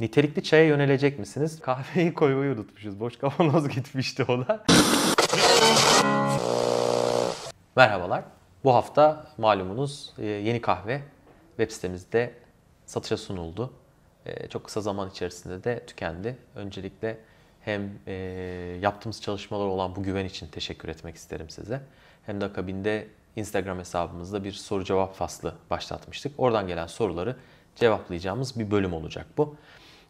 Nitelikli çaya yönelecek misiniz? Kahveyi koymayı unutmuşuz. Boş kavanoz gitmişti ona. Merhabalar. Bu hafta malumunuz e, yeni kahve web sitemizde satışa sunuldu. E, çok kısa zaman içerisinde de tükendi. Öncelikle hem e, yaptığımız çalışmalar olan bu güven için teşekkür etmek isterim size. Hem de akabinde Instagram hesabımızda bir soru cevap faslı başlatmıştık. Oradan gelen soruları cevaplayacağımız bir bölüm olacak bu.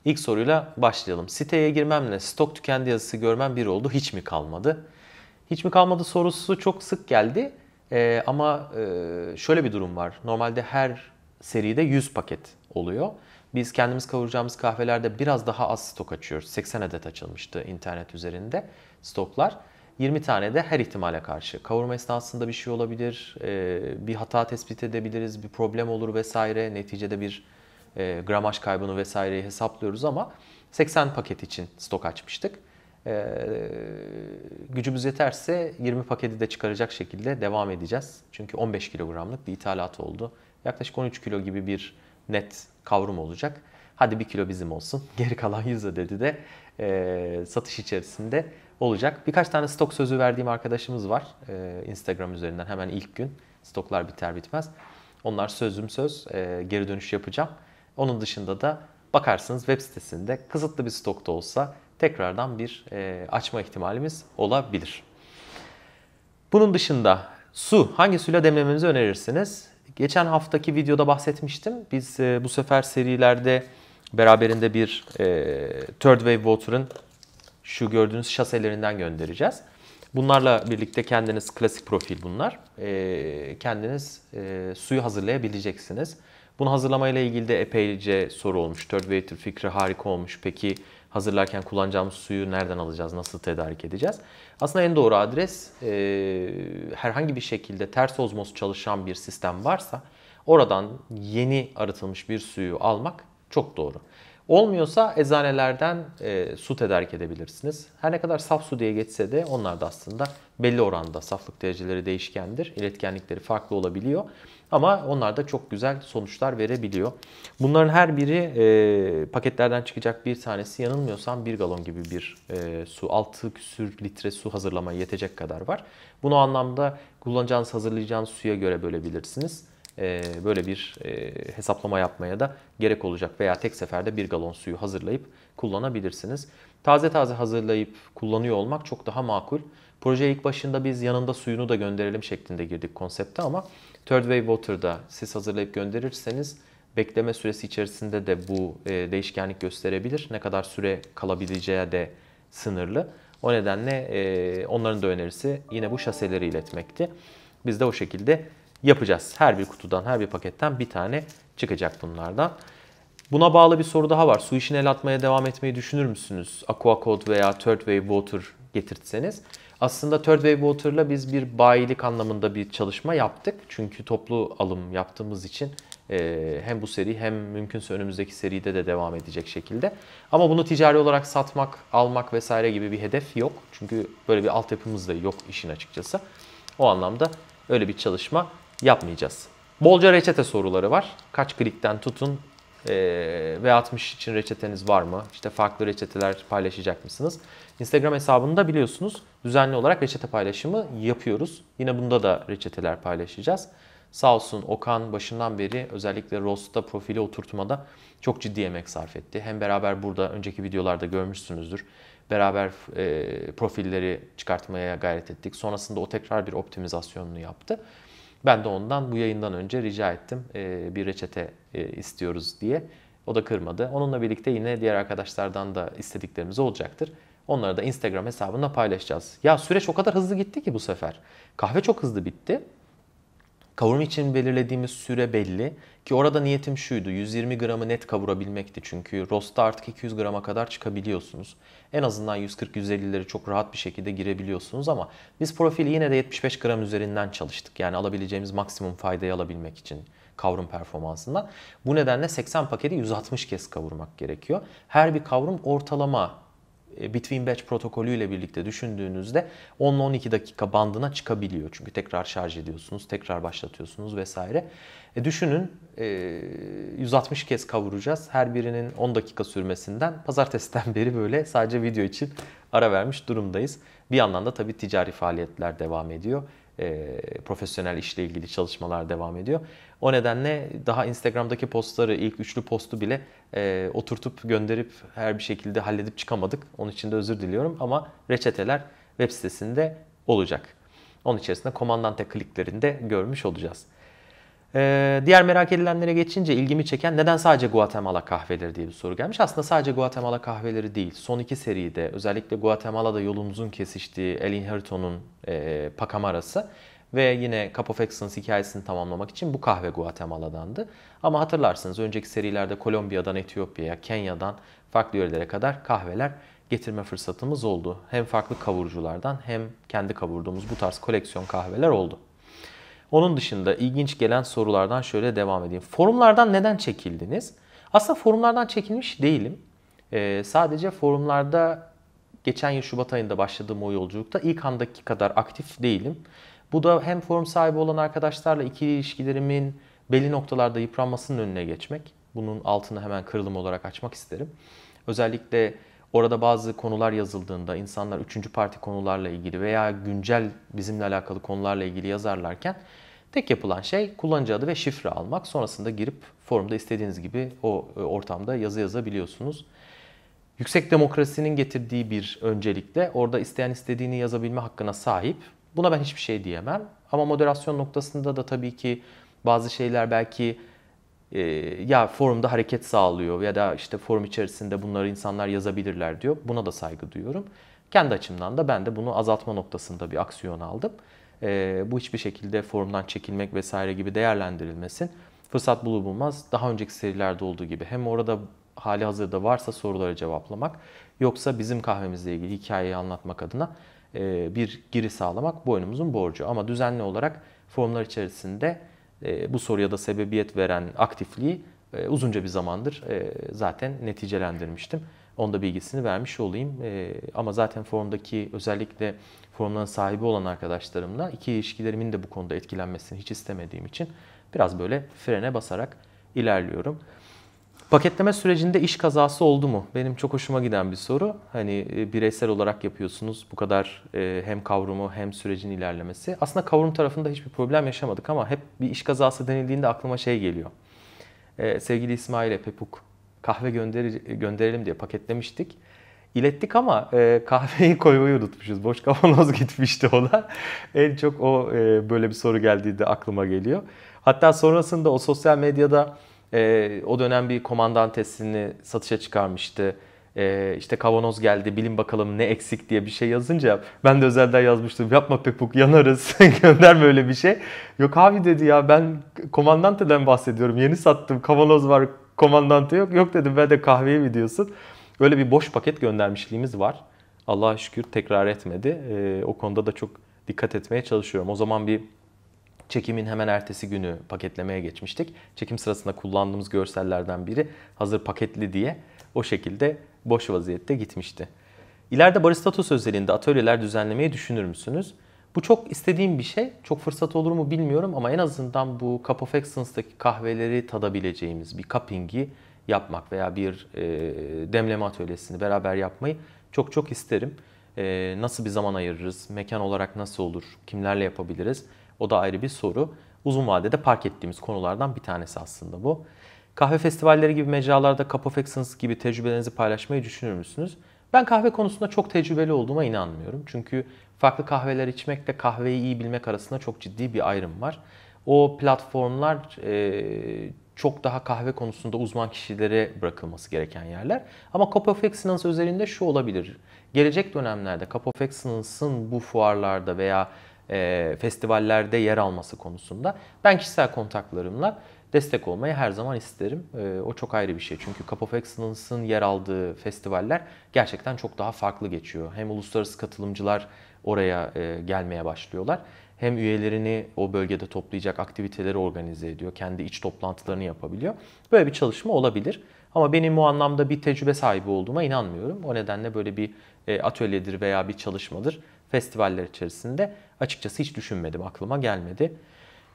İlk soruyla başlayalım. Siteye girmemle stok tükendi yazısı görmem bir oldu. Hiç mi kalmadı? Hiç mi kalmadı sorusu çok sık geldi. Ee, ama e, şöyle bir durum var. Normalde her seride 100 paket oluyor. Biz kendimiz kavuracağımız kahvelerde biraz daha az stok açıyoruz. 80 adet açılmıştı internet üzerinde stoklar. 20 tane de her ihtimale karşı. Kavurma esnasında bir şey olabilir, e, bir hata tespit edebiliriz, bir problem olur vesaire. Neticede bir e, gramaj kaybını vesaireyi hesaplıyoruz ama 80 paket için stok açmıştık. E, gücümüz yeterse 20 paketi de çıkaracak şekilde devam edeceğiz. Çünkü 15 kilogramlık bir ithalat oldu. Yaklaşık 13 kilo gibi bir net kavrum olacak. Hadi bir kilo bizim olsun. Geri kalan 100 adedi de e, satış içerisinde olacak. Birkaç tane stok sözü verdiğim arkadaşımız var. E, Instagram üzerinden hemen ilk gün stoklar biter bitmez. Onlar sözüm söz. E, geri dönüş yapacağım. Onun dışında da bakarsınız web sitesinde kısıtlı bir stokta olsa tekrardan bir e, açma ihtimalimiz olabilir. Bunun dışında su, hangi suyla demlememizi önerirsiniz? Geçen haftaki videoda bahsetmiştim. Biz e, bu sefer serilerde beraberinde bir e, Third Wave Water'ın şu gördüğünüz şaselerinden göndereceğiz. Bunlarla birlikte kendiniz klasik profil bunlar. E, kendiniz e, suyu hazırlayabileceksiniz. Bunu hazırlamayla ilgili de epeyce soru olmuş. Third Waiter fikri harika olmuş. Peki hazırlarken kullanacağımız suyu nereden alacağız, nasıl tedarik edeceğiz? Aslında en doğru adres e, herhangi bir şekilde ters ozmoz çalışan bir sistem varsa oradan yeni arıtılmış bir suyu almak çok doğru. Olmuyorsa eczanelerden e, su tedarik edebilirsiniz. Her ne kadar saf su diye geçse de onlar da aslında belli oranda saflık dereceleri değişkendir. İletkenlikleri farklı olabiliyor. Ama onlar da çok güzel sonuçlar verebiliyor. Bunların her biri e, paketlerden çıkacak bir tanesi yanılmıyorsam bir galon gibi bir e, su, 6 küsür litre su hazırlamaya yetecek kadar var. Bunu anlamda kullanacağınız, hazırlayacağınız suya göre bölebilirsiniz e, böyle bir e, hesaplama yapmaya da gerek olacak veya tek seferde bir galon suyu hazırlayıp kullanabilirsiniz. Taze taze hazırlayıp kullanıyor olmak çok daha makul. Proje ilk başında biz yanında suyunu da gönderelim şeklinde girdik konsepte ama Third Wave Water'da siz hazırlayıp gönderirseniz bekleme süresi içerisinde de bu e, değişkenlik gösterebilir. Ne kadar süre kalabileceği de sınırlı. O nedenle e, onların da önerisi yine bu şaseleri iletmekti. Biz de o şekilde yapacağız. Her bir kutudan, her bir paketten bir tane çıkacak bunlardan. Buna bağlı bir soru daha var. Su işine el atmaya devam etmeyi düşünür müsünüz? Aqua Code veya Third Wave Water getirtseniz. Aslında Third Wave Water'la biz bir bayilik anlamında bir çalışma yaptık. Çünkü toplu alım yaptığımız için e, hem bu seri hem mümkünse önümüzdeki seride de devam edecek şekilde. Ama bunu ticari olarak satmak, almak vesaire gibi bir hedef yok. Çünkü böyle bir altyapımız da yok işin açıkçası. O anlamda öyle bir çalışma yapmayacağız. Bolca reçete soruları var. Kaç klikten tutun e, ee, V60 için reçeteniz var mı? İşte farklı reçeteler paylaşacak mısınız? Instagram hesabında biliyorsunuz düzenli olarak reçete paylaşımı yapıyoruz. Yine bunda da reçeteler paylaşacağız. Sağ olsun Okan başından beri özellikle Rosta profili oturtmada çok ciddi emek sarf etti. Hem beraber burada önceki videolarda görmüşsünüzdür. Beraber e, profilleri çıkartmaya gayret ettik. Sonrasında o tekrar bir optimizasyonunu yaptı. Ben de ondan bu yayından önce rica ettim e, bir reçete e, istiyoruz diye. O da kırmadı. Onunla birlikte yine diğer arkadaşlardan da istediklerimiz olacaktır. Onları da Instagram hesabına paylaşacağız. Ya süreç o kadar hızlı gitti ki bu sefer. Kahve çok hızlı bitti. Kavurma için belirlediğimiz süre belli ki orada niyetim şuydu 120 gramı net kavurabilmekti çünkü rosta artık 200 grama kadar çıkabiliyorsunuz. En azından 140-150'leri çok rahat bir şekilde girebiliyorsunuz ama biz profili yine de 75 gram üzerinden çalıştık. Yani alabileceğimiz maksimum faydayı alabilmek için kavrum performansından. Bu nedenle 80 paketi 160 kez kavurmak gerekiyor. Her bir kavrum ortalama e, between batch protokolüyle birlikte düşündüğünüzde 10-12 dakika bandına çıkabiliyor. Çünkü tekrar şarj ediyorsunuz, tekrar başlatıyorsunuz vesaire. E düşünün 160 e, kez kavuracağız. Her birinin 10 dakika sürmesinden pazartesiden beri böyle sadece video için ara vermiş durumdayız. Bir yandan da tabii ticari faaliyetler devam ediyor e, profesyonel işle ilgili çalışmalar devam ediyor. O nedenle daha Instagram'daki postları, ilk üçlü postu bile e, oturtup gönderip her bir şekilde halledip çıkamadık. Onun için de özür diliyorum ama reçeteler web sitesinde olacak. Onun içerisinde komandante kliklerinde görmüş olacağız. Ee, diğer merak edilenlere geçince ilgimi çeken neden sadece Guatemala kahveleri diye bir soru gelmiş. Aslında sadece Guatemala kahveleri değil. Son iki seride özellikle Guatemala'da yolumuzun kesiştiği El Inherito'nun e, Pacamara'sı ve yine Cup of Excellence hikayesini tamamlamak için bu kahve Guatemala'dandı. Ama hatırlarsınız önceki serilerde Kolombiya'dan Etiyopya'ya, Kenya'dan farklı yerlere kadar kahveler getirme fırsatımız oldu. Hem farklı kavuruculardan hem kendi kavurduğumuz bu tarz koleksiyon kahveler oldu. Onun dışında ilginç gelen sorulardan şöyle devam edeyim. Forumlardan neden çekildiniz? Aslında forumlardan çekilmiş değilim. Ee, sadece forumlarda geçen yıl Şubat ayında başladığım o yolculukta ilk andaki kadar aktif değilim. Bu da hem forum sahibi olan arkadaşlarla ikili ilişkilerimin belli noktalarda yıpranmasının önüne geçmek. Bunun altını hemen kırılım olarak açmak isterim. Özellikle Orada bazı konular yazıldığında insanlar üçüncü parti konularla ilgili veya güncel bizimle alakalı konularla ilgili yazarlarken tek yapılan şey kullanıcı adı ve şifre almak. Sonrasında girip forumda istediğiniz gibi o e, ortamda yazı yazabiliyorsunuz. Yüksek demokrasinin getirdiği bir öncelikle orada isteyen istediğini yazabilme hakkına sahip. Buna ben hiçbir şey diyemem. Ama moderasyon noktasında da tabii ki bazı şeyler belki e, ya forumda hareket sağlıyor ya da işte forum içerisinde bunları insanlar yazabilirler diyor. Buna da saygı duyuyorum. Kendi açımdan da ben de bunu azaltma noktasında bir aksiyon aldım. E, bu hiçbir şekilde forumdan çekilmek vesaire gibi değerlendirilmesin. Fırsat bulur bulmaz daha önceki serilerde olduğu gibi hem orada hali hazırda varsa soruları cevaplamak yoksa bizim kahvemizle ilgili hikayeyi anlatmak adına e, bir giri sağlamak boynumuzun borcu. Ama düzenli olarak forumlar içerisinde e, bu soruya da sebebiyet veren aktifliği e, uzunca bir zamandır e, zaten neticelendirmiştim. Onda bilgisini vermiş olayım. Ama zaten forumdaki özellikle forumların sahibi olan arkadaşlarımla iki ilişkilerimin de bu konuda etkilenmesini hiç istemediğim için biraz böyle frene basarak ilerliyorum. Paketleme sürecinde iş kazası oldu mu? Benim çok hoşuma giden bir soru. Hani e, bireysel olarak yapıyorsunuz bu kadar e, hem kavrumu hem sürecin ilerlemesi. Aslında kavram tarafında hiçbir problem yaşamadık ama hep bir iş kazası denildiğinde aklıma şey geliyor. E, sevgili İsmail, Pepuk kahve gönder gönderelim diye paketlemiştik. İlettik ama e, kahveyi koymayı unutmuşuz. Boş kavanoz gitmişti ona. En çok o e, böyle bir soru geldiğinde aklıma geliyor. Hatta sonrasında o sosyal medyada e, o dönem bir komandantesini satışa çıkarmıştı. E, işte kavanoz geldi bilin bakalım ne eksik diye bir şey yazınca ben de özelde yazmıştım yapma Pepuk yanarız gönderme öyle bir şey. Yok abi dedi ya ben komandanteden bahsediyorum yeni sattım kavanoz var komandante yok. Yok dedim ben de kahveye mi diyorsun. Öyle bir boş paket göndermişliğimiz var. Allah'a şükür tekrar etmedi. E, o konuda da çok dikkat etmeye çalışıyorum. O zaman bir Çekimin hemen ertesi günü paketlemeye geçmiştik. Çekim sırasında kullandığımız görsellerden biri hazır paketli diye o şekilde boş vaziyette gitmişti. İleride Baristatos özelinde atölyeler düzenlemeyi düşünür müsünüz? Bu çok istediğim bir şey. Çok fırsat olur mu bilmiyorum ama en azından bu Cup of Excellence'daki kahveleri tadabileceğimiz bir cupping'i yapmak veya bir e, demleme atölyesini beraber yapmayı çok çok isterim. E, nasıl bir zaman ayırırız, mekan olarak nasıl olur, kimlerle yapabiliriz? O da ayrı bir soru. Uzun vadede park ettiğimiz konulardan bir tanesi aslında bu. Kahve festivalleri gibi mecralarda Cup of Excellence gibi tecrübelerinizi paylaşmayı düşünür müsünüz? Ben kahve konusunda çok tecrübeli olduğuma inanmıyorum. Çünkü farklı kahveler içmekle kahveyi iyi bilmek arasında çok ciddi bir ayrım var. O platformlar e, çok daha kahve konusunda uzman kişilere bırakılması gereken yerler. Ama Cup of Excellence özelinde şu olabilir. Gelecek dönemlerde Cup of Excellence'ın bu fuarlarda veya e, festivallerde yer alması konusunda ben kişisel kontaklarımla destek olmayı her zaman isterim. E, o çok ayrı bir şey. Çünkü Cup of Excellence'ın yer aldığı festivaller gerçekten çok daha farklı geçiyor. Hem uluslararası katılımcılar oraya e, gelmeye başlıyorlar. Hem üyelerini o bölgede toplayacak aktiviteleri organize ediyor. Kendi iç toplantılarını yapabiliyor. Böyle bir çalışma olabilir. Ama benim bu anlamda bir tecrübe sahibi olduğuma inanmıyorum. O nedenle böyle bir atölyedir veya bir çalışmadır festivaller içerisinde açıkçası hiç düşünmedim, aklıma gelmedi.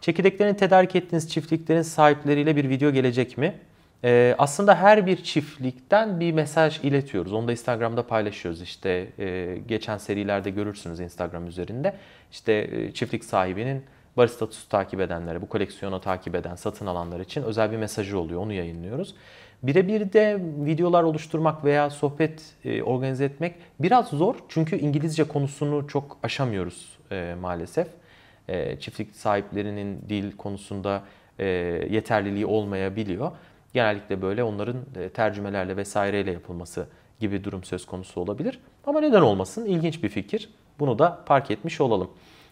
Çekirdeklerini tedarik ettiğiniz çiftliklerin sahipleriyle bir video gelecek mi? Ee, aslında her bir çiftlikten bir mesaj iletiyoruz. Onu da Instagram'da paylaşıyoruz. İşte e, geçen serilerde görürsünüz Instagram üzerinde. İşte e, çiftlik sahibinin Barista statüsü takip edenlere, bu koleksiyonu takip eden, satın alanlar için özel bir mesajı oluyor. Onu yayınlıyoruz. Birebir de videolar oluşturmak veya sohbet e, organize etmek biraz zor. Çünkü İngilizce konusunu çok aşamıyoruz e, maalesef. E, çiftlik sahiplerinin dil konusunda yeterliliği olmayabiliyor. Genellikle böyle onların e, tercümelerle vesaireyle yapılması gibi durum söz konusu olabilir. Ama neden olmasın? İlginç bir fikir. Bunu da park etmiş olalım.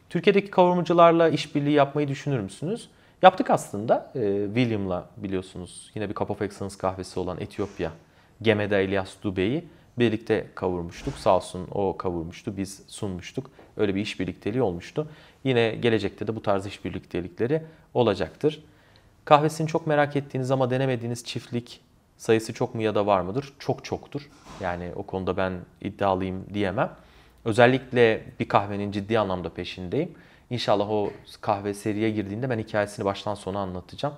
Türkiye'deki kavurmacılarla işbirliği yapmayı düşünür müsünüz? Yaptık aslında. Ee, William'la biliyorsunuz yine bir Cup of Excellence kahvesi olan Etiyopya. Gemede Elias Dubey'i birlikte kavurmuştuk. Sağ olsun o kavurmuştu, biz sunmuştuk. Öyle bir iş birlikteliği olmuştu. Yine gelecekte de bu tarz iş birliktelikleri olacaktır. Kahvesini çok merak ettiğiniz ama denemediğiniz çiftlik sayısı çok mu ya da var mıdır? Çok çoktur. Yani o konuda ben iddialıyım diyemem. Özellikle bir kahvenin ciddi anlamda peşindeyim. İnşallah o kahve seriye girdiğinde ben hikayesini baştan sona anlatacağım.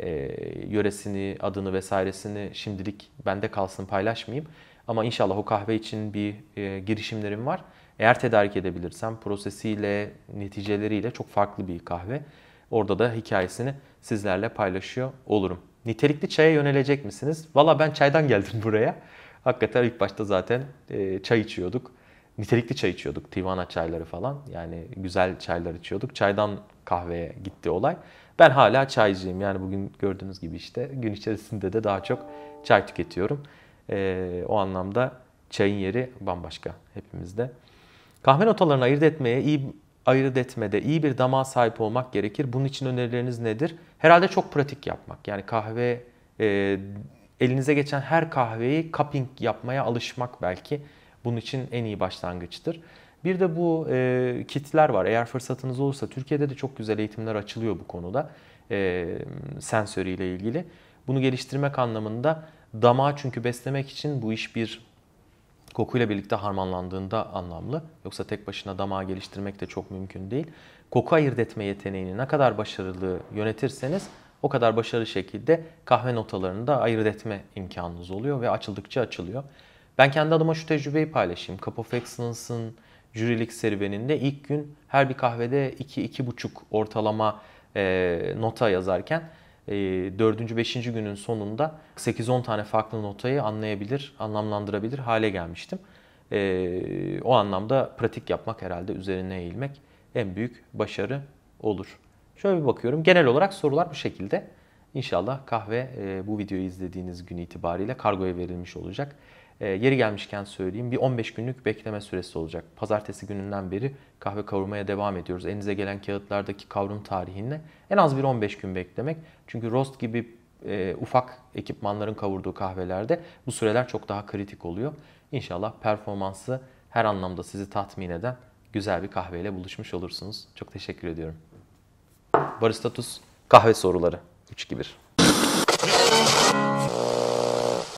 E, yöresini, adını vesairesini şimdilik bende kalsın paylaşmayayım. Ama inşallah o kahve için bir e, girişimlerim var. Eğer tedarik edebilirsem prosesiyle, neticeleriyle çok farklı bir kahve. Orada da hikayesini sizlerle paylaşıyor olurum. Nitelikli çaya yönelecek misiniz? Valla ben çaydan geldim buraya. Hakikaten ilk başta zaten e, çay içiyorduk nitelikli çay içiyorduk. Tivana çayları falan. Yani güzel çaylar içiyorduk. Çaydan kahveye gitti olay. Ben hala çaycıyım. Yani bugün gördüğünüz gibi işte gün içerisinde de daha çok çay tüketiyorum. Ee, o anlamda çayın yeri bambaşka hepimizde. Kahve notalarını ayırt etmeye iyi ayırt etmede iyi bir damağa sahip olmak gerekir. Bunun için önerileriniz nedir? Herhalde çok pratik yapmak. Yani kahve e, elinize geçen her kahveyi cupping yapmaya alışmak belki bunun için en iyi başlangıçtır. Bir de bu e, kitler var. Eğer fırsatınız olursa Türkiye'de de çok güzel eğitimler açılıyor bu konuda. E, sensörü ile ilgili. Bunu geliştirmek anlamında damağı çünkü beslemek için bu iş bir kokuyla birlikte harmanlandığında anlamlı. Yoksa tek başına damağı geliştirmek de çok mümkün değil. Koku ayırt etme yeteneğini ne kadar başarılı yönetirseniz o kadar başarılı şekilde kahve notalarını da ayırt etme imkanınız oluyor ve açıldıkça açılıyor. Ben kendi adıma şu tecrübeyi paylaşayım. Cup of Excellence'ın jürilik serüveninde ilk gün her bir kahvede 2-2,5 ortalama e, nota yazarken e, 4. 5. günün sonunda 8-10 tane farklı notayı anlayabilir, anlamlandırabilir hale gelmiştim. E, o anlamda pratik yapmak herhalde üzerine eğilmek en büyük başarı olur. Şöyle bir bakıyorum. Genel olarak sorular bu şekilde. İnşallah kahve e, bu videoyu izlediğiniz gün itibariyle kargoya verilmiş olacak. E, yeri gelmişken söyleyeyim bir 15 günlük bekleme süresi olacak. Pazartesi gününden beri kahve kavurmaya devam ediyoruz. Elinize gelen kağıtlardaki kavrum tarihine en az bir 15 gün beklemek. Çünkü rost gibi e, ufak ekipmanların kavurduğu kahvelerde bu süreler çok daha kritik oluyor. İnşallah performansı her anlamda sizi tatmin eden güzel bir kahveyle buluşmuş olursunuz. Çok teşekkür ediyorum. Barista Tuz kahve soruları 3-2-1.